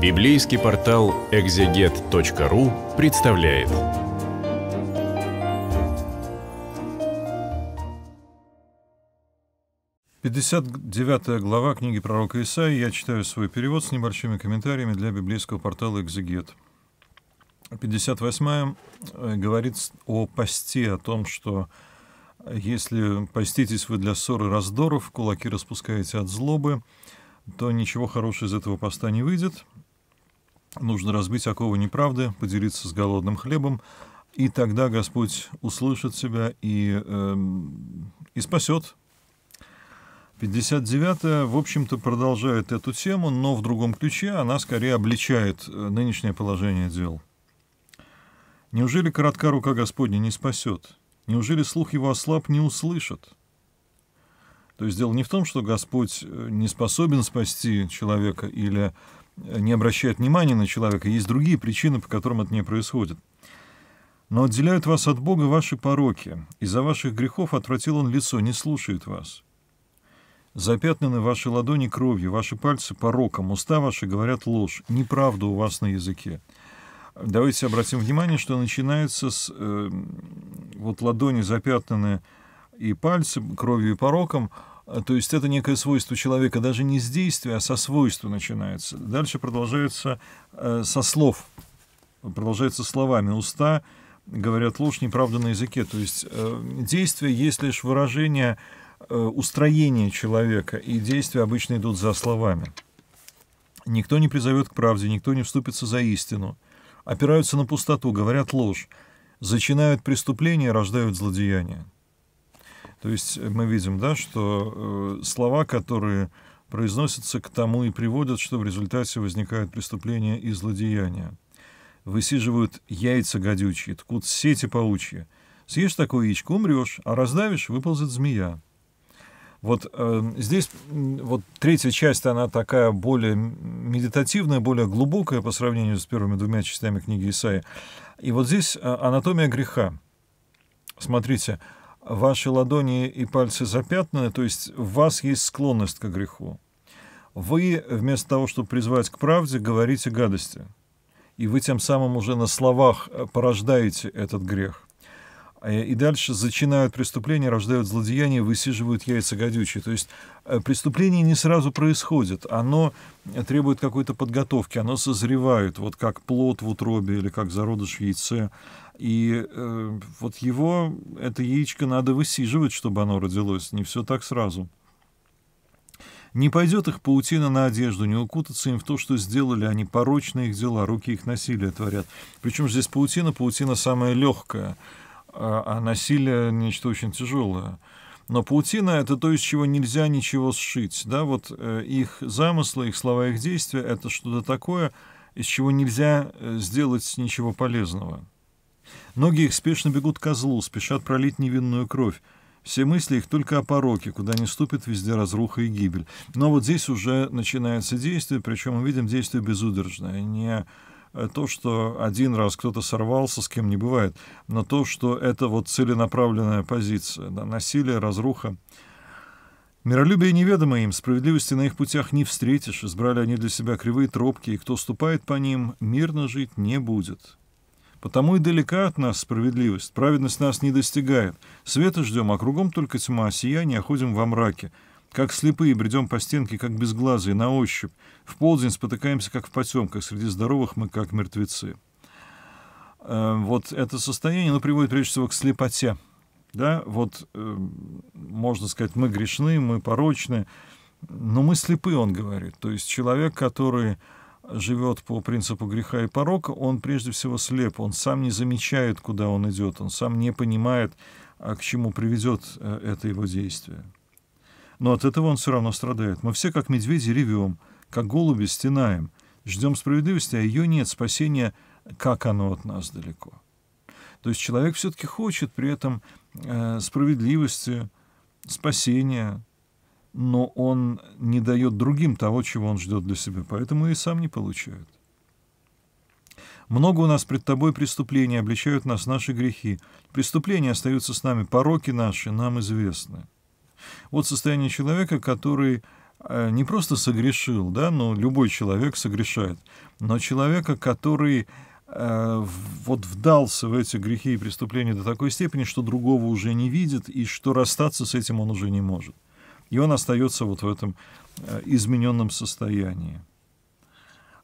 Библейский портал экзегет.ру представляет. Пятьдесят девятая глава книги пророка Исаи. Я читаю свой перевод с небольшими комментариями для библейского портала «Экзегет». 58 э, говорит о посте, о том, что если поститесь вы для ссоры раздоров, кулаки распускаете от злобы, то ничего хорошего из этого поста не выйдет – Нужно разбить оковы неправды, поделиться с голодным хлебом, и тогда Господь услышит себя и, э, и спасет. 59-я, в общем-то, продолжает эту тему, но в другом ключе она скорее обличает э, нынешнее положение дел. Неужели коротка рука Господня не спасет? Неужели слух его ослаб не услышит? То есть дело не в том, что Господь э, не способен спасти человека или не обращают внимания на человека, есть другие причины, по которым это не происходит. Но отделяют вас от Бога ваши пороки. Из-за ваших грехов отвратил он лицо, не слушает вас. Запятнаны ваши ладони кровью, ваши пальцы пороком, уста ваши говорят ложь, неправду у вас на языке. Давайте обратим внимание, что начинается с э, вот ладони запятнаны и пальцы кровью и пороком – а, то есть это некое свойство человека даже не с действия, а со свойства начинается. Дальше продолжается э, со слов, продолжается словами. Уста говорят ложь, неправда на языке. То есть э, действие есть лишь выражение э, устроения человека, и действия обычно идут за словами. Никто не призовет к правде, никто не вступится за истину. Опираются на пустоту, говорят ложь. Зачинают преступления, рождают злодеяния. То есть мы видим, да, что э, слова, которые произносятся к тому и приводят, что в результате возникают преступления и злодеяния. Высиживают яйца гадючие, ткут сети паучьи. Съешь такое яичко, умрешь, а раздавишь, выползет змея. Вот э, здесь вот третья часть, она такая более медитативная, более глубокая по сравнению с первыми двумя частями книги Исаи. И вот здесь э, анатомия греха. Смотрите, ваши ладони и пальцы запятнаны, то есть в вас есть склонность к греху. Вы, вместо того, чтобы призвать к правде, говорите гадости. И вы тем самым уже на словах э, порождаете этот грех. А, и дальше зачинают преступления, рождают злодеяния, высиживают яйца гадючие. То есть э, преступление не сразу происходит, оно э, требует какой-то подготовки, оно созревает, вот как плод в утробе или как зародыш в яйце. И э, вот его, это яичко надо высиживать, чтобы оно родилось. Не все так сразу. Не пойдет их паутина на одежду, не укутаться им в то, что сделали они, порочные их дела, руки их насилия творят. Причем здесь паутина, паутина самая легкая, а, а насилие нечто очень тяжелое. Но паутина — это то, из чего нельзя ничего сшить. Да? Вот э, их замыслы, их слова, их действия — это что-то такое, из чего нельзя э, сделать ничего полезного. Ноги их спешно бегут к козлу, спешат пролить невинную кровь. Все мысли их только о пороке, куда не ступит везде разруха и гибель. Но вот здесь уже начинается действие, причем мы видим действие безудержное, не э, то, что один раз кто-то сорвался, с кем не бывает, но то, что это вот целенаправленная позиция, да, насилие, разруха. Миролюбие неведомо им, справедливости на их путях не встретишь, избрали они для себя кривые тропки, и кто ступает по ним, мирно жить не будет. Потому и далека от нас справедливость, праведность нас не достигает. Света ждем, а кругом только тьма, а сияние, а ходим во мраке. Как слепые, бредем по стенке, как безглазые, на ощупь. В полдень спотыкаемся, как в потемках, среди здоровых мы, как мертвецы. Э, вот это состояние, оно приводит, прежде всего, к слепоте. Да, вот, э, можно сказать, мы грешны, мы порочны, но мы слепы, он говорит. То есть человек, который живет по принципу греха и порока, он прежде всего слеп, он сам не замечает, куда он идет, он сам не понимает, а к чему приведет э, это его действие. Но от этого он все равно страдает. Мы все, как медведи, ревем, как голуби, стенаем, ждем справедливости, а ее нет, спасения, как оно от нас далеко. То есть человек все-таки хочет при этом э, справедливости, спасения, но он не дает другим того, чего он ждет для себя, поэтому и сам не получает. Много у нас пред тобой преступлений, обличают нас наши грехи. Преступления остаются с нами, пороки наши нам известны. Вот состояние человека, который э, не просто согрешил, да, но любой человек согрешает, но человека, который э, вот вдался в эти грехи и преступления до такой степени, что другого уже не видит и что расстаться с этим он уже не может. И он остается вот в этом э, измененном состоянии.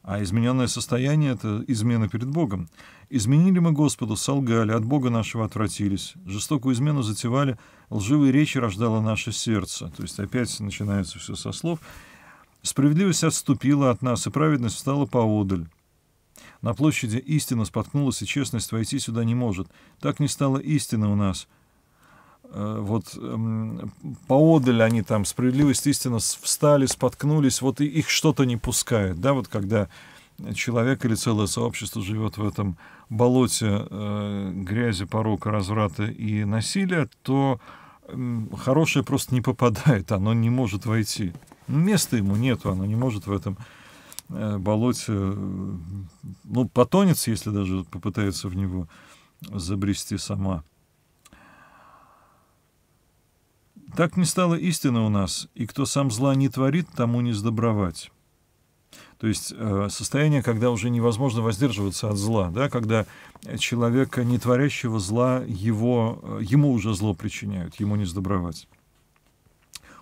А измененное состояние – это измена перед Богом. «Изменили мы Господу, солгали, от Бога нашего отвратились, жестокую измену затевали, лживые речи рождало наше сердце». То есть опять начинается все со слов. «Справедливость отступила от нас, и праведность встала поодаль. На площади истина споткнулась, и честность войти сюда не может. Так не стало истины у нас. Э, вот эм, поодаль они там, справедливость, истина, встали, споткнулись, вот их что-то не пускает, да, вот когда человек или целое сообщество живет в этом болоте э, грязи, порока, разврата и насилия, то э, хорошее просто не попадает, оно не может войти. Места ему нету, оно не может в этом э, болоте, э, ну, потонется, если даже попытается в него забрести сама. Так не стало истина у нас, и кто сам зла не творит, тому не сдобровать. То есть э, состояние, когда уже невозможно воздерживаться от зла, да, когда человека, не творящего зла, его, э, ему уже зло причиняют, ему не сдобровать.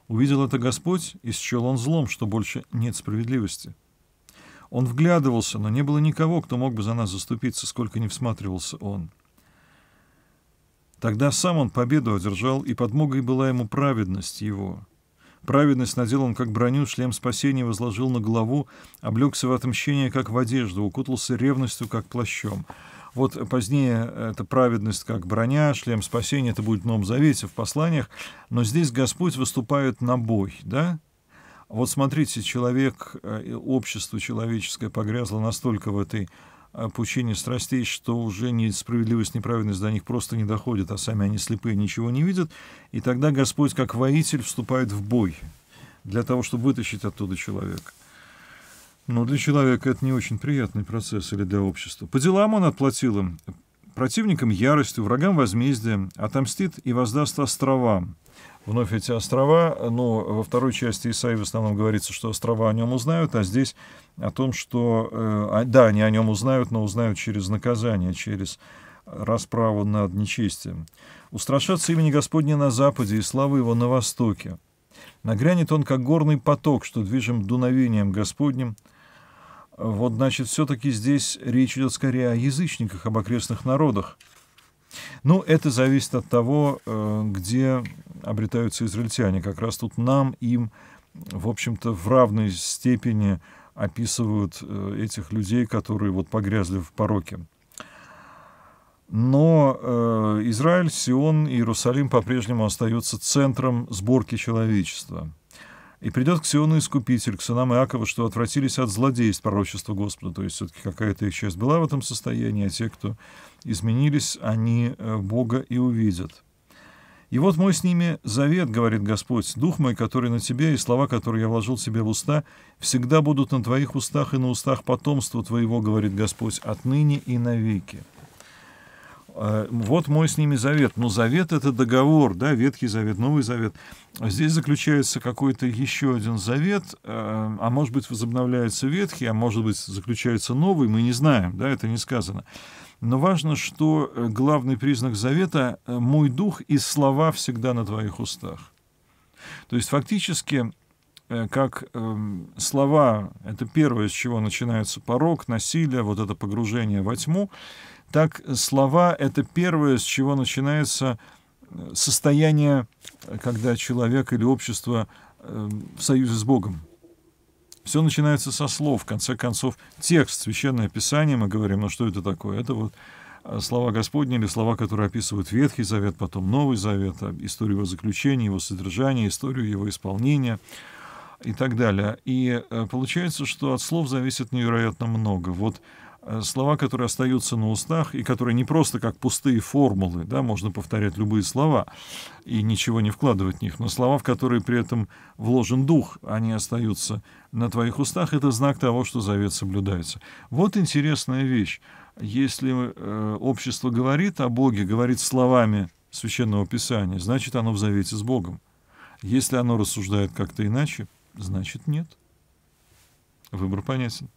Увидел это Господь, и счел он злом, что больше нет справедливости. Он вглядывался, но не было никого, кто мог бы за нас заступиться, сколько не всматривался он. — Тогда сам он победу одержал, и подмогой была ему праведность его. Праведность надел он, как броню, шлем спасения возложил на голову, облегся в отмщение, как в одежду, укутался ревностью, как плащом. Вот позднее эта праведность как броня, шлем спасения, это будет в Новом Завете, в посланиях, но здесь Господь выступает на бой, да? Вот смотрите, человек, э, общество человеческое погрязло настолько в этой пучине страстей, что уже несправедливость, неправедность до них просто не доходит, а сами они слепые, ничего не видят. И тогда Господь, как воитель, вступает в бой для того, чтобы вытащить оттуда человека. Но для человека это не очень приятный процесс или для общества. По делам он отплатил им, противникам яростью, врагам возмездием, отомстит и воздаст островам. Вновь эти острова, но во второй части Исаии в основном говорится, что острова о нем узнают, а здесь о том, что, э, а, да, они о нем узнают, но узнают через наказание, через расправу над нечестием. «Устрашаться имени Господне на западе и славы его на востоке. Нагрянет он, как горный поток, что движим дуновением Господним». Вот, значит, все-таки здесь речь идет скорее о язычниках, об окрестных народах. Ну, это зависит от того, э, где обретаются израильтяне. Как раз тут нам, им, в общем-то, в равной степени – описывают э, этих людей, которые вот погрязли в пороке. Но э, Израиль, Сион и Иерусалим по-прежнему остаются центром сборки человечества. И придет к Сиону Искупитель, к сынам Иакова, что отвратились от злодейств пророчества Господа. То есть все-таки какая-то их часть была в этом состоянии, а те, кто изменились, они э, Бога и увидят. И вот мой с ними завет, говорит Господь, дух мой, который на тебе, и слова, которые я вложил себе в уста, всегда будут на твоих устах и на устах потомства твоего, говорит Господь, отныне и навеки. Э, вот мой с ними завет. Но завет — это договор, да, Ветхий Завет, Новый Завет. А здесь заключается какой-то еще один завет, э, а может быть, возобновляется Ветхий, а может быть, заключается новый, мы не знаем, да, это не сказано. Но важно, что э, главный признак завета э, — «мой дух и слова всегда на твоих устах». То есть фактически э, как эм, слова — это первое, с чего начинается порог, насилие, вот это погружение во тьму, так слова — это первое, с чего начинается состояние, когда человек или общество эм, в союзе с Богом. Все начинается со слов, в конце концов, текст, священное писание, мы говорим, ну что это такое? Это вот э, слова Господни или слова, которые описывают Ветхий Завет, потом Новый Завет, а, историю его заключения, его содержания, историю его исполнения и так далее. И э, получается, что от слов зависит невероятно много. Вот Э, слова, которые остаются на устах и которые не просто как пустые формулы, да, можно повторять любые слова и ничего не вкладывать в них, но слова, в которые при этом вложен дух, они остаются на твоих устах, это знак того, что завет соблюдается. Вот интересная вещь. Если э, общество говорит о Боге, говорит словами Священного Писания, значит, оно в завете с Богом. Если оно рассуждает как-то иначе, значит, нет. Выбор понятен.